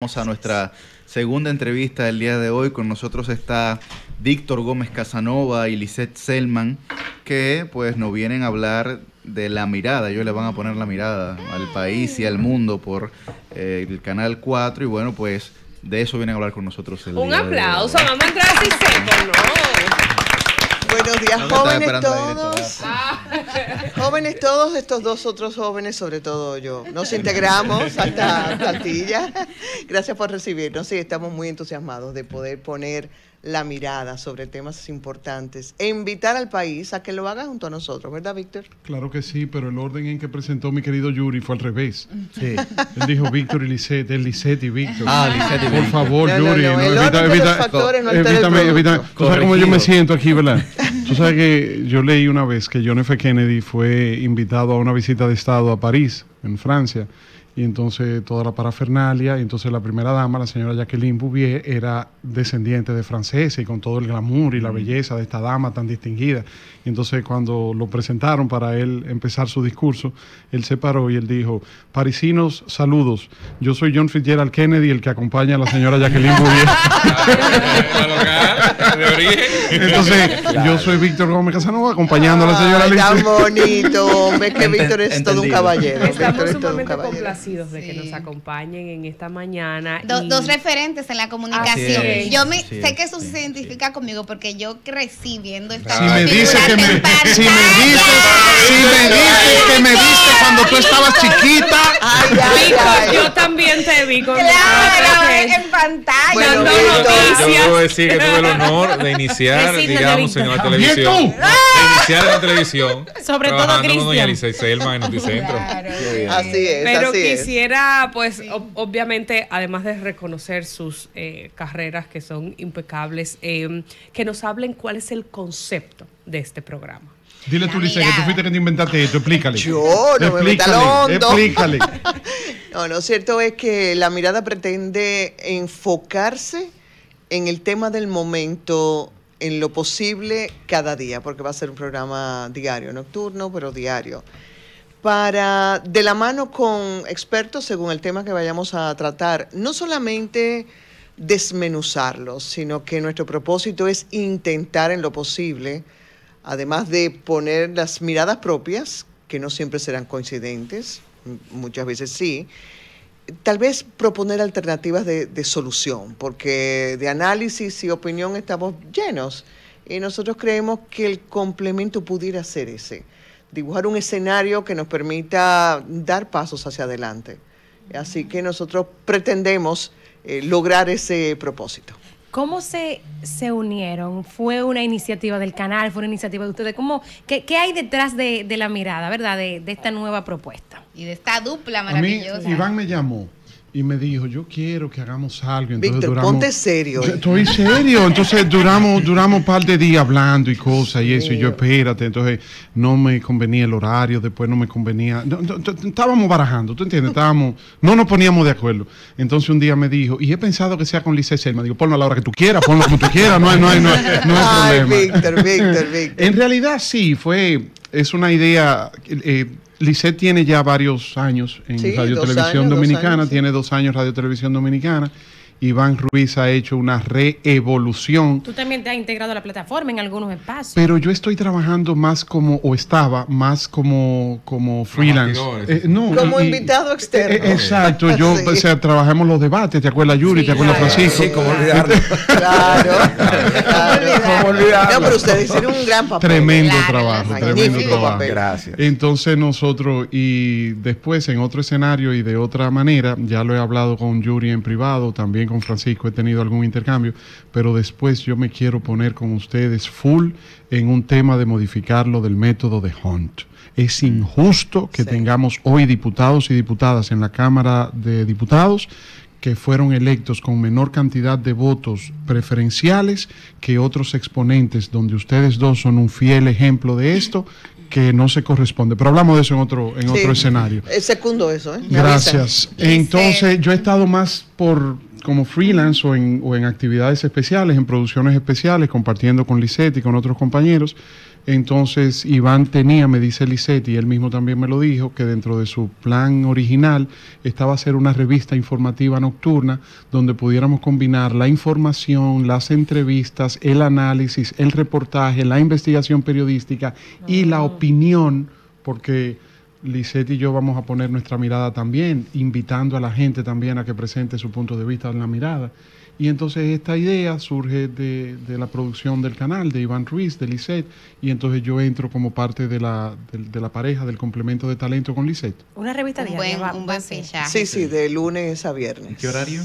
Vamos a nuestra segunda entrevista del día de hoy. Con nosotros está Víctor Gómez Casanova y Lisette Selman, que pues nos vienen a hablar de la mirada. Ellos le van a poner la mirada al país y al mundo por eh, el Canal 4. Y bueno, pues de eso vienen a hablar con nosotros el Un aplauso, de vamos a entrar así jóvenes todos. Jóvenes todos, estos dos otros jóvenes, sobre todo yo. Nos integramos hasta Plantilla. Gracias por recibirnos. Sí, estamos muy entusiasmados de poder poner la mirada sobre temas importantes e invitar al país a que lo haga junto a nosotros, ¿verdad, Víctor? Claro que sí, pero el orden en que presentó mi querido Yuri fue al revés. Él dijo Víctor y Lisette, el Lisette y Víctor. Ah, Lisette Por favor, Yuri, no, evita, evita, evita. evítame, Tú sabes cómo yo me siento aquí, ¿verdad? Tú sabes que yo leí una vez que John F. Kennedy fue invitado a una visita de Estado a París, en Francia y entonces toda la parafernalia, y entonces la primera dama, la señora Jacqueline Bouvier, era descendiente de francesa y con todo el glamour y la mm. belleza de esta dama tan distinguida. Y entonces cuando lo presentaron para él empezar su discurso, él se paró y él dijo, parisinos, saludos, yo soy John Fitzgerald Kennedy, el que acompaña a la señora Jacqueline Bouvier. entonces, yo soy Víctor Gómez Casanova acompañando a la señora Ay, bonito, que Víctor es todo un caballero. Víctor es todo un caballero de que nos acompañen en esta mañana. Dos referentes en la comunicación. yo sé que eso se identifica conmigo porque yo crecí viendo esta si me dices que me, Si me dices, que me viste cuando tú estabas chiquita. yo también te vi Claro, en pantalla. yo, decir que tuve el honor de iniciar, digamos, en la televisión. ¿Y en la televisión. Sobre todo Cristian. Selma en Noticentro. Así es. Pero quisiera, pues, obviamente, además de reconocer sus eh, carreras que son impecables, eh, que nos hablen cuál es el concepto de este programa. Dile tú, Lisa, que tú fuiste quien inventaste esto, explícale. Yo, no me hondo. Explícale. no, lo cierto es que la mirada pretende enfocarse en el tema del momento en lo posible cada día, porque va a ser un programa diario, nocturno, pero diario. Para, de la mano con expertos, según el tema que vayamos a tratar, no solamente desmenuzarlos, sino que nuestro propósito es intentar en lo posible, además de poner las miradas propias, que no siempre serán coincidentes, muchas veces sí, tal vez proponer alternativas de, solución, porque de análisis y opinión estamos llenos y nosotros creemos que el complemento pudiera ser ese, dibujar un escenario que nos permita dar pasos hacia adelante. Así que nosotros pretendemos eh, lograr ese propósito. ¿Cómo se, se unieron? ¿Fue una iniciativa del canal? ¿Fue una iniciativa de ustedes? ¿Cómo, qué, hay detrás de, la mirada, verdad, de esta nueva propuesta? y de esta dupla maravillosa. Iván me llamó y me dijo, yo quiero que hagamos algo. Víctor, ponte serio. Estoy serio. Entonces duramos, duramos un par de días hablando y cosas y eso. Y yo, espérate. Entonces no me convenía el horario, después no me convenía. estábamos barajando, ¿tú entiendes? Estábamos, no nos poníamos de acuerdo. Entonces un día me dijo, y he pensado que sea con Lice Selma. Digo, ponlo a la hora que tú quieras, ponlo como tú quieras. No hay, no hay, no hay, problema. Víctor, Víctor, Víctor. En realidad sí, fue, es una idea... Eh, Lisset tiene ya varios años en Radio Televisión Dominicana, tiene dos años Radio Televisión Dominicana. Iván Ruiz ha hecho una reevolución. Tú también te has integrado a la plataforma en algunos espacios. Pero yo estoy trabajando más como, o estaba, más como, como freelance. Eh, no, como invitado eh, externo. Eh, exacto, yo, o sea, trabajamos los debates, ¿te acuerdas Yuri? ¿Te acuerdas Francisco? Sí, como olvidarlo. Este, claro, claro. ¿Cómo olvidarlo? No, pero ustedes hicieron un gran papel. Tremendo trabajo, tremendo trabajo. Papel. Gracias. Entonces nosotros, y después en otro escenario y de otra manera, ya lo he hablado con Yuri en privado, también con Francisco he tenido algún intercambio, pero después yo me quiero poner con ustedes full en un tema de modificar lo del método de Hunt. Es mm. injusto que tengamos hoy diputados y diputadas en la Cámara de Diputados que fueron electos con menor cantidad de votos preferenciales que otros exponentes, donde ustedes dos son un fiel ejemplo de esto, que no se corresponde. Pero hablamos de eso en otro, en otro escenario. Es segundo eso, ¿eh? Gracias. Entonces, yo he estado más por como freelance o en, actividades especiales, en producciones especiales, compartiendo con Lisette y con otros compañeros. Entonces Iván tenía, me dice Lisette, y él mismo también me lo dijo, que dentro de su plan original estaba hacer una revista informativa nocturna donde pudiéramos combinar la información, las entrevistas, el análisis, el reportaje, la investigación periodística y la ah. opinión, porque Lisette y yo vamos a poner nuestra mirada también, invitando a la gente también a que presente su punto de vista en la mirada. Y entonces esta idea surge de, la producción del canal, de Iván Ruiz, de Lisette, y entonces yo entro como parte de la, de, la pareja, del complemento de talento con Lisette. Una revista de un Sí, sí, de lunes a viernes. ¿Qué horario?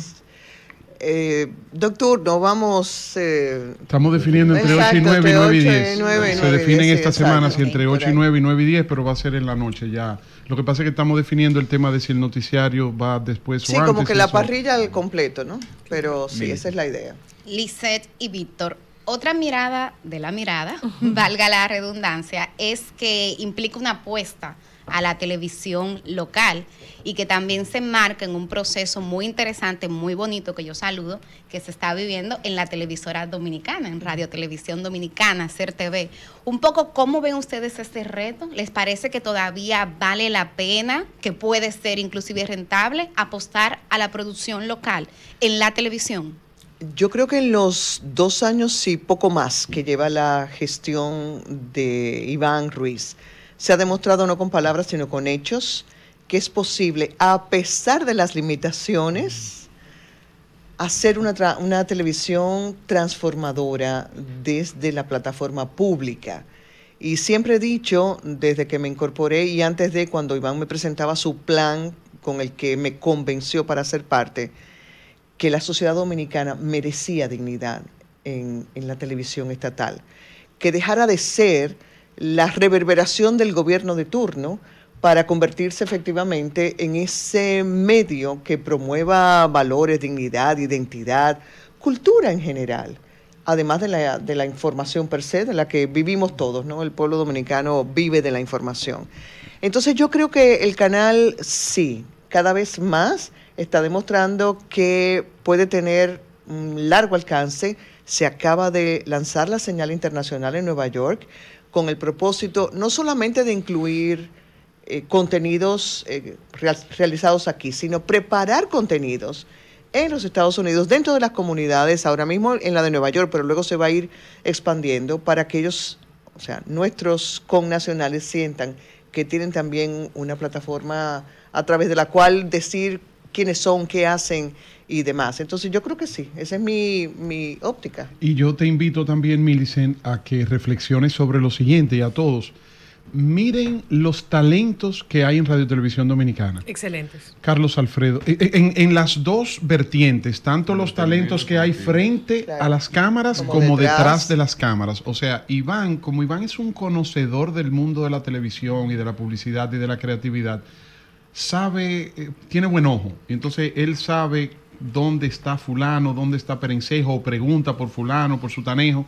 Eh, doctor, no vamos... Eh, estamos definiendo entre 8 y 9, y 9 y 10. se definen esta semana si entre 8 y 9 y 9 y 10, pero va a ser en la noche ya. Lo que pasa es que estamos definiendo el tema de si el noticiario va después o antes. Sí, como que la parrilla al completo, ¿no? Pero sí, esa es la idea. Lisette y Víctor, otra mirada de la mirada, valga la redundancia, es que implica una apuesta a la televisión local y que también se enmarca en un proceso muy interesante, muy bonito, que yo saludo, que se está viviendo en la televisora dominicana, en Radio Televisión Dominicana, CERTV. Un poco, ¿cómo ven ustedes este reto? ¿Les parece que todavía vale la pena, que puede ser inclusive rentable, apostar a la producción local en la televisión? Yo creo que en los dos años y poco más que lleva la gestión de Iván Ruiz, se ha demostrado no con palabras, sino con hechos, que es posible, a pesar de las limitaciones, hacer una, televisión transformadora desde la plataforma pública. Y siempre he dicho, desde que me incorporé y antes de cuando Iván me presentaba su plan con el que me convenció para ser parte, que la sociedad dominicana merecía dignidad en, en la televisión estatal, que dejara de ser la reverberación del gobierno de turno para convertirse efectivamente en ese medio que promueva valores, dignidad, identidad, cultura en general, además de la, información per se, de la que vivimos todos, ¿no? El pueblo dominicano vive de la información. Entonces yo creo que el canal sí, cada vez más está demostrando que puede tener un largo alcance, se acaba de lanzar la señal internacional en Nueva York con el propósito no solamente de incluir eh, contenidos eh, realizados aquí, sino preparar contenidos en los Estados Unidos, dentro de las comunidades, ahora mismo en la de Nueva York, pero luego se va a ir expandiendo para que ellos, o sea, nuestros connacionales sientan que tienen también una plataforma a través de la cual decir quiénes son, qué hacen y demás. Entonces yo creo que sí, esa es mi, óptica. Y yo te invito también, Millicent, a que reflexiones sobre lo siguiente y a todos. Miren los talentos que hay en Radio Televisión Dominicana. Excelentes. Carlos Alfredo, eh, eh, en, las dos vertientes, tanto los talentos que hay frente a las cámaras como, detrás de las cámaras. O sea, Iván, como Iván es un conocedor del mundo de la televisión y de la publicidad y de la creatividad, sabe, eh, tiene buen ojo. Entonces, él sabe dónde está fulano, dónde está Perencejo, o pregunta por fulano, por su tanejo.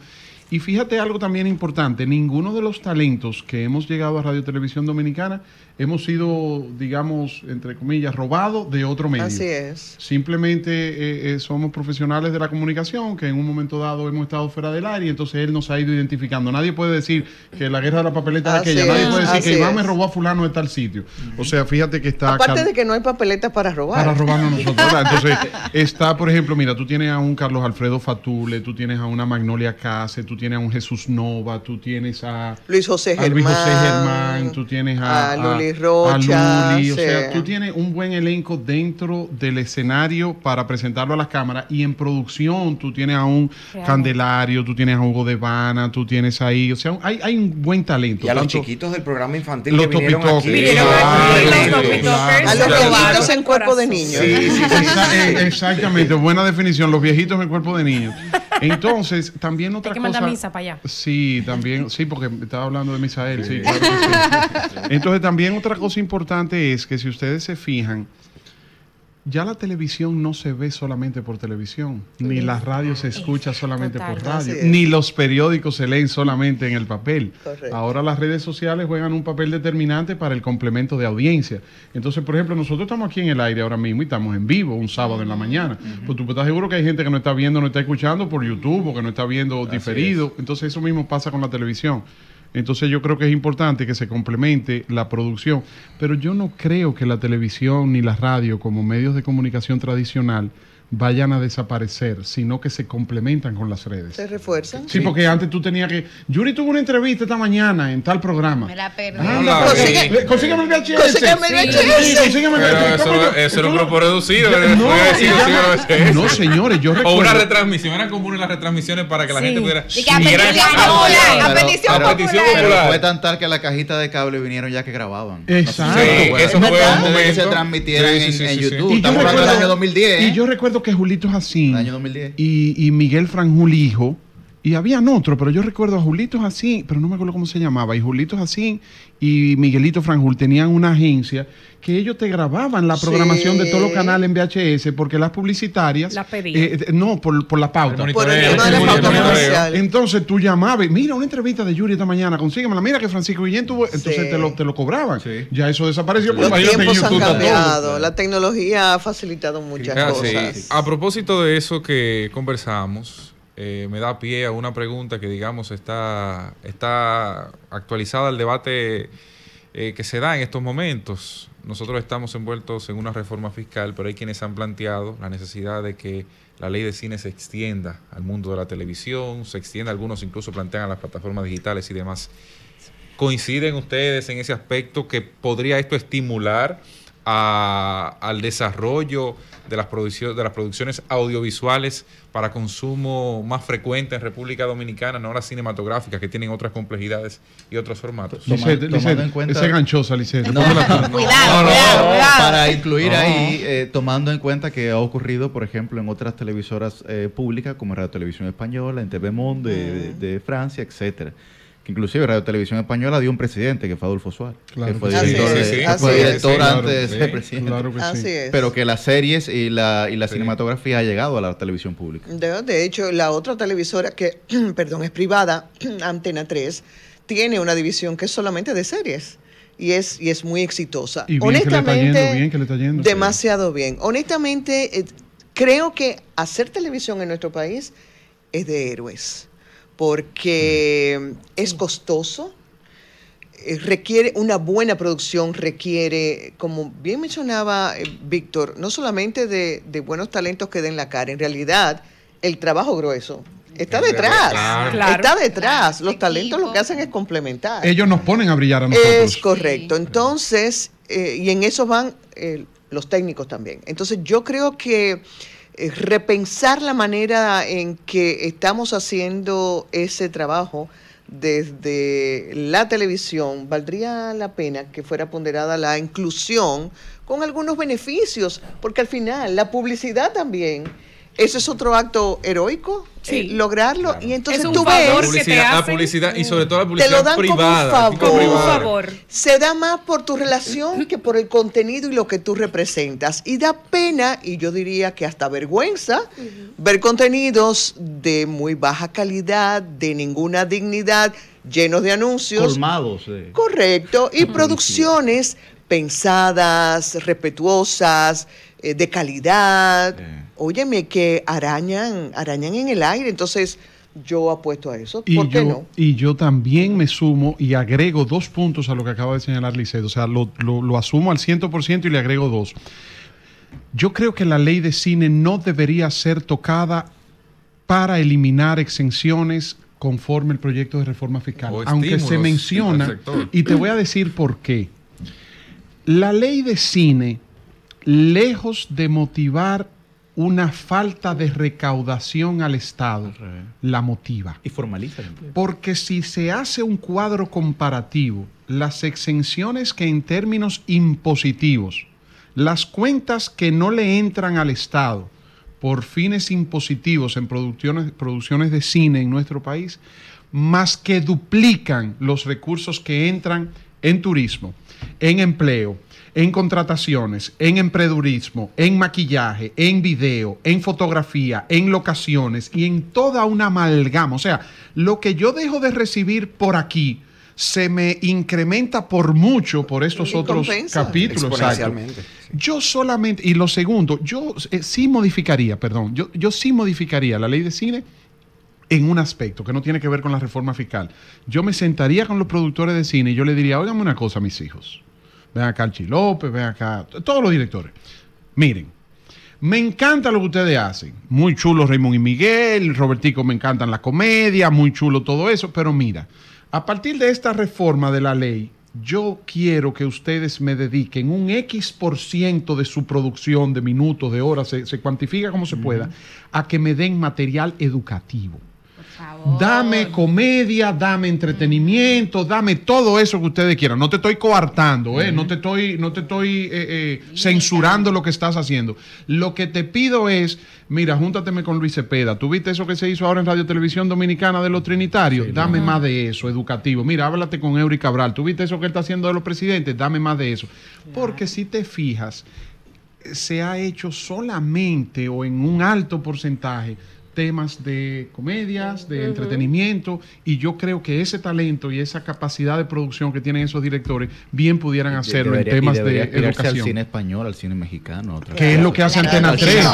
Y fíjate algo también importante, ninguno de los talentos que hemos llegado a Radio Televisión Dominicana hemos sido, digamos, entre comillas, robados de otro medio. Así es. Simplemente eh, eh, somos profesionales de la comunicación que en un momento dado hemos estado fuera del aire y entonces él nos ha ido identificando. Nadie puede decir que la guerra de la papeleta es aquella, nadie puede decir que Iván me robó a fulano de tal sitio. O sea, fíjate que está... Aparte de que no hay papeletas para robar. Para robarnos nosotros. Entonces, está, por ejemplo, mira, tú tienes a un Carlos Alfredo Fatule, tú tienes a una Magnolia Case, tú tienes a un Jesús Nova, tú tienes a... Luis José Germán. Luis Germán, tú tienes a Rocha, O sea, tú tienes un buen elenco dentro del escenario para presentarlo a las cámaras y en producción tú tienes a un Candelario, tú tienes a Hugo de Vana, tú tienes ahí, o sea, hay, un buen talento. Y a los chiquitos del programa infantil los que a los viejitos en cuerpo de niños. Eh, exactamente, buena definición, los viejitos en cuerpo de niños. Entonces, también otra Hay que cosa. misa para allá. Sí, también, sí, porque estaba hablando de misa sí, sí. Entonces, también otra cosa importante es que si ustedes se fijan, ya la televisión no se ve solamente por televisión, ni la radio se escucha solamente por radio, ni los periódicos se leen solamente en el papel. Ahora las redes sociales juegan un papel determinante para el complemento de audiencia. Entonces, por ejemplo, nosotros estamos aquí en el aire ahora mismo y estamos en vivo un sábado en la mañana. Pues tú pues, estás seguro que hay gente que no está viendo, no está escuchando por YouTube o que no está viendo diferido. Entonces, eso mismo pasa con la televisión. Entonces yo creo que es importante que se complemente la producción, pero yo no creo que la televisión ni la radio como medios de comunicación tradicional vayan a desaparecer, sino que se complementan con las redes. Se refuerzan. Sí, porque antes tú tenías que... Yuri tuvo una entrevista esta mañana en tal programa. Me la perdí. Pues, eh, consígueme, el VHS. Consígueme el VHS. Sí, consígueme el VHS. Eso, era un grupo reducido. Eh, no, no, no, señores, yo recuerdo... O una retransmisión, eran comunes las retransmisiones para que la gente pudiera... Y que a petición A ah, petición popular. Fue tan tal que la cajita de cable vinieron ya que grababan. Exacto. Eso fue un momento. Que se transmitieran en YouTube. Estamos hablando del año 2010. Y ¿eh? yo recuerdo que Julito es así. El año 2010. Y, y Miguel Franjul, hijo, y habían otro, pero yo recuerdo a Julito así, pero no me acuerdo cómo se llamaba, y Julito así y Miguelito Franjul tenían una agencia que ellos te grababan la programación de todos los canales en VHS porque las publicitarias... Eh, eh, no, por, la pauta. la pauta entonces tú llamabas, mira, una entrevista de Yuri esta mañana, consíguemela, mira que Francisco Guillén tuvo... Entonces te, lo, te cobraban. Ya eso desapareció. Los pues, tiempos han cambiado, la tecnología ha facilitado muchas ah, cosas. A propósito de eso que conversábamos, eh, me da pie a una pregunta que, digamos, está, está actualizada al debate eh, que se da en estos momentos. Nosotros estamos envueltos en una reforma fiscal, pero hay quienes han planteado la necesidad de que la ley de cine se extienda al mundo de la televisión, se extienda, algunos incluso plantean a las plataformas digitales y demás. ¿Coinciden ustedes en ese aspecto que podría esto estimular? al desarrollo de las, de las producciones audiovisuales para consumo más frecuente en República Dominicana, no las cinematográficas que tienen otras complejidades y otros formatos. Licet, Toma, en cuenta... Esa ganchosa, para incluir ahí, eh, tomando en cuenta que ha ocurrido, por ejemplo, en otras televisoras eh, públicas como Radio Televisión Española, en TV Monde mm. de, de Francia, etcétera inclusive Radio Televisión Española dio un presidente, que fue Adolfo Suárez, que fue director, antes de ser presidente. Claro Pero que las series y la, y la cinematografía ha llegado a la televisión pública. De, hecho, la otra televisora que, perdón, es privada, Antena 3, tiene una división que es solamente de series y es, y es muy exitosa. Y bien Honestamente, yendo, bien demasiado bien. Honestamente, eh, creo que hacer televisión en nuestro país es de héroes porque mm. es costoso, eh, requiere una buena producción, requiere, como bien mencionaba eh, Víctor, no solamente de, buenos talentos que den la cara, en realidad el trabajo grueso. Está detrás, está detrás. Los talentos lo que hacen es complementar. Ellos nos ponen a brillar a nosotros. Es correcto. Entonces, eh, y en eso van los técnicos también. Entonces, yo creo que eh, repensar la manera en que estamos haciendo ese trabajo desde la televisión, valdría la pena que fuera ponderada la inclusión con algunos beneficios, porque al final la publicidad también ¿Eso es otro acto heroico? Sí. Eh, lograrlo. Y entonces tú ves. la publicidad y sobre todo la publicidad te lo dan privada. un, favor. Se da más por tu relación que por el contenido y lo que tú representas. Y da pena, y yo diría que hasta vergüenza, ver contenidos de muy baja calidad, de ninguna dignidad, llenos de anuncios. formados, eh. Correcto. Y producciones pensadas, respetuosas, eh, de calidad óyeme, que arañan, arañan en el aire. Entonces, yo apuesto a eso. ¿Por qué no? Y yo también me sumo y agrego dos puntos a lo que acaba de señalar Licedo. O sea, lo, lo, asumo al 100% y le agrego dos. Yo creo que la ley de cine no debería ser tocada para eliminar exenciones conforme el proyecto de reforma fiscal, aunque se menciona, y te voy a decir por qué. La ley de cine, lejos de motivar una falta de recaudación al Estado la motiva. Y formaliza Porque si se hace un cuadro comparativo, las exenciones que en términos impositivos, las cuentas que no le entran al Estado por fines impositivos en producciones, producciones de cine en nuestro país, más que duplican los recursos que entran en turismo, en empleo, en contrataciones, en emprendurismo, en maquillaje, en video, en fotografía, en locaciones y en toda una amalgama. O sea, lo que yo dejo de recibir por aquí se me incrementa por mucho por estos otros capítulos. Yo solamente, y lo segundo, yo eh, sí modificaría, perdón, yo, sí modificaría la ley de cine en un aspecto que no tiene que ver con la reforma fiscal. Yo me sentaría con los productores de cine y yo le diría, óigame una cosa, mis hijos ven acá López, ven acá todos los directores. Miren, me encanta lo que ustedes hacen. Muy chulo Raymond y Miguel, Robertico me encantan la comedia, muy chulo todo eso, pero mira, a partir de esta reforma de la ley, yo quiero que ustedes me dediquen un X por ciento de su producción de minutos, de horas, se, cuantifica como se pueda, a que me den material educativo. Dame comedia, dame entretenimiento, mm. dame todo eso que ustedes quieran. No te estoy coartando, ¿eh? mm. no te estoy, no te estoy eh, eh, censurando lo que estás haciendo. Lo que te pido es, mira, júntateme con Luis Cepeda. ¿Tú eso que se hizo ahora en Radio Televisión Dominicana de los Trinitarios? dame más de eso, educativo. Mira, háblate con Eury Cabral. ¿Tuviste eso que él está haciendo de los presidentes? Dame más de eso. Porque si te fijas, se ha hecho solamente o en un alto porcentaje temas de comedias, de entretenimiento, y yo creo que ese talento y esa capacidad de producción que tienen esos directores bien pudieran hacerlo en temas de educación. Al cine español, al cine mexicano. Que es lo que hace Antena 3.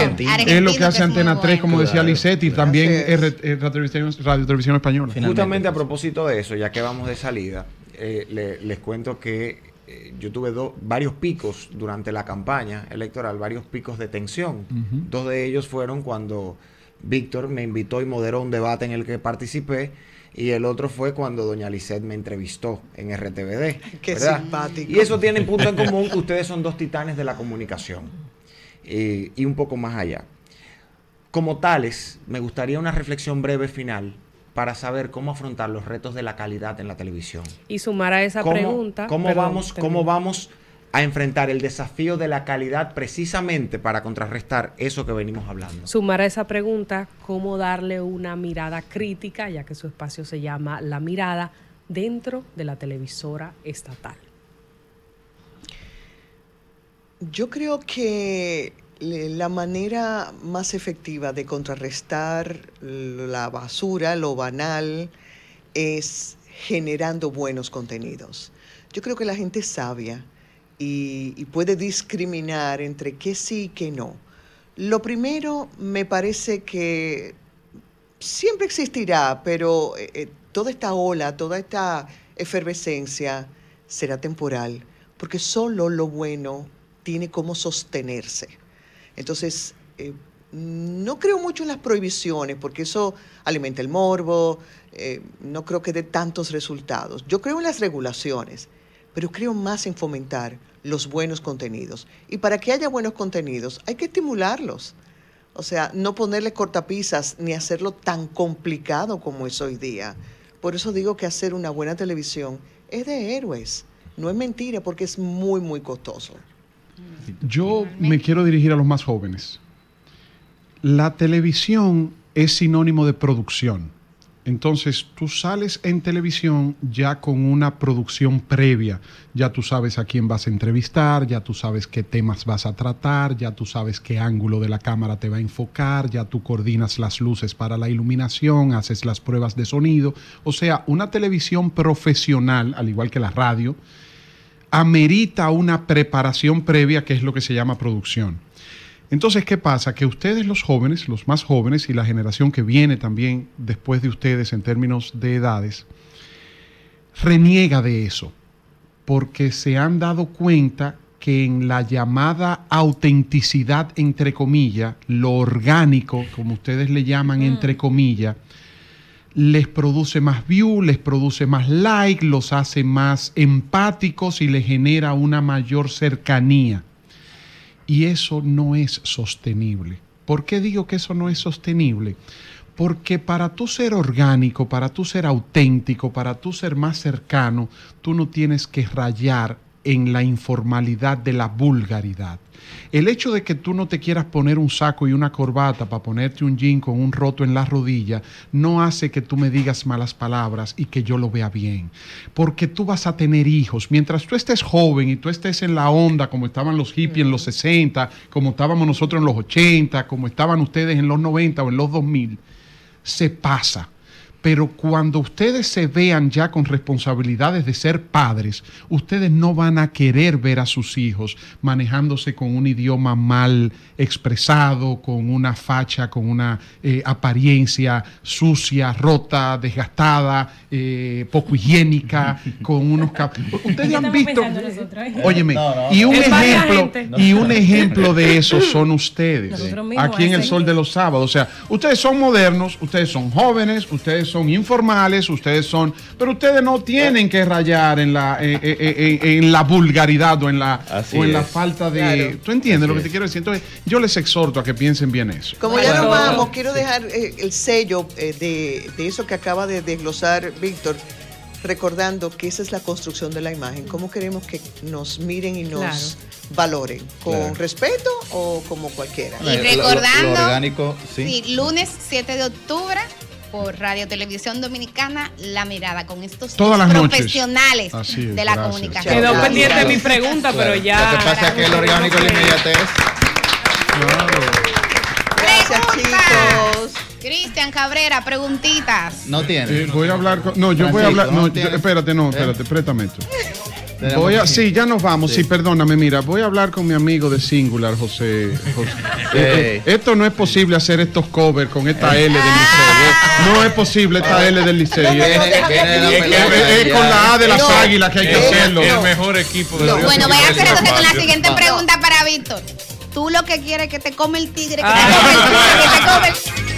Es lo que hace Antena 3, como decía Lisetti, también Radio Televisión, Radio Televisión Española. Justamente a pues. propósito de eso, ya que vamos de salida, eh, les cuento que eh, yo tuve dos varios picos durante la campaña electoral, varios picos de tensión. Dos de ellos fueron cuando Víctor me invitó y moderó un debate en el que participé. Y el otro fue cuando doña Lisette me entrevistó en RTVD. Qué simpático. Y eso tiene un punto en común ustedes son dos titanes de la comunicación. y un poco más allá. Como tales, me gustaría una reflexión breve final para saber cómo afrontar los retos de la calidad en la televisión. Y sumar a esa pregunta. ¿Cómo vamos? ¿Cómo vamos? a enfrentar el desafío de la calidad precisamente para contrarrestar eso que venimos hablando. Sumar a esa pregunta, ¿cómo darle una mirada crítica, ya que su espacio se llama La Mirada, dentro de la televisora estatal? Yo creo que la manera más efectiva de contrarrestar la basura, lo banal, es generando buenos contenidos. Yo creo que la gente sabia y, puede discriminar entre qué sí y qué no. Lo primero me parece que siempre existirá, pero eh, eh, toda esta ola, toda esta efervescencia será temporal, porque solo lo bueno tiene cómo sostenerse. Entonces, eh, no creo mucho en las prohibiciones, porque eso alimenta el morbo, no creo que dé tantos resultados. Yo creo en las regulaciones, pero creo más en fomentar los buenos contenidos. Y para que haya buenos contenidos hay que estimularlos. O sea, no ponerle cortapisas ni hacerlo tan complicado como es hoy día. Por eso digo que hacer una buena televisión es de héroes. No es mentira porque es muy, muy costoso. Yo me quiero dirigir a los más jóvenes. La televisión es sinónimo de producción. Entonces tú sales en televisión ya con una producción previa, ya tú sabes a quién vas a entrevistar, ya tú sabes qué temas vas a tratar, ya tú sabes qué ángulo de la cámara te va a enfocar, ya tú coordinas las luces para la iluminación, haces las pruebas de sonido, o sea, una televisión profesional, al igual que la radio, amerita una preparación previa que es lo que se llama producción. Entonces, ¿qué pasa? Que ustedes los jóvenes, los más jóvenes y la generación que viene también después de ustedes en términos de edades, reniega de eso, porque se han dado cuenta que en la llamada autenticidad, entre comillas, lo orgánico, como ustedes le llaman, entre comillas, les produce más view, les produce más like, los hace más empáticos y les genera una mayor cercanía. Y eso no es sostenible. ¿Por qué digo que eso no es sostenible? Porque para tú ser orgánico, para tú ser auténtico, para tú ser más cercano, tú no tienes que rayar en la informalidad de la vulgaridad. El hecho de que tú no te quieras poner un saco y una corbata para ponerte un jean con un roto en la rodilla no hace que tú me digas malas palabras y que yo lo vea bien. Porque tú vas a tener hijos. Mientras tú estés joven y tú estés en la onda, como estaban los hippies en los 60, como estábamos nosotros en los 80, como estaban ustedes en los 90 o en los 2000, se pasa pero cuando ustedes se vean ya con responsabilidades de ser padres, ustedes no van a querer ver a sus hijos manejándose con un idioma mal expresado, con una facha, con una eh, apariencia sucia, rota, desgastada, eh, poco higiénica, con unos... caprichos Ustedes han visto... ¿eh? Óyeme, y un ejemplo, y un ejemplo de eso son ustedes, aquí en el Sol de los Sábados. O sea, ustedes son modernos, ustedes son jóvenes, ustedes son informales, ustedes son, pero ustedes no tienen que rayar en la, eh, eh, eh, en la vulgaridad o en la, falta de... ¿Tú entiendes lo que te quiero decir? Entonces, yo les exhorto a que piensen bien eso. Como ya nos vamos, quiero dejar el sello de, eso que acaba de desglosar Víctor recordando que esa es la construcción de la imagen, cómo queremos que nos miren y nos valoren, con respeto o como cualquiera. Y recordando, orgánico, lunes 7 de octubre, por Radio Televisión Dominicana La Mirada con estos profesionales de la comunicación. Quedó pendiente mi pregunta, pero ya. Lo que pasa que el orgánico de inmediatez. Gracias, chicos. Cristian Cabrera, preguntitas. No tiene. Eh, voy a hablar con. No, yo voy a hablar. No, espérate, no, ¿Eh? espérate, préstame esto. Voy a, sí, ya nos vamos. Sí. perdóname, mira, voy a hablar con mi amigo de Singular, José. Eh, eh, esto no es posible hacer estos covers con esta L del Liceo. Eh. No es posible esta L del Liceo. Es con la A de las águilas que hay que hacerlo. El mejor equipo de Bueno, voy a hacer esto con la siguiente pregunta para Víctor. Tú lo que quieres es que te come el tigre, que te ah. come el tigre, que te come el tigre.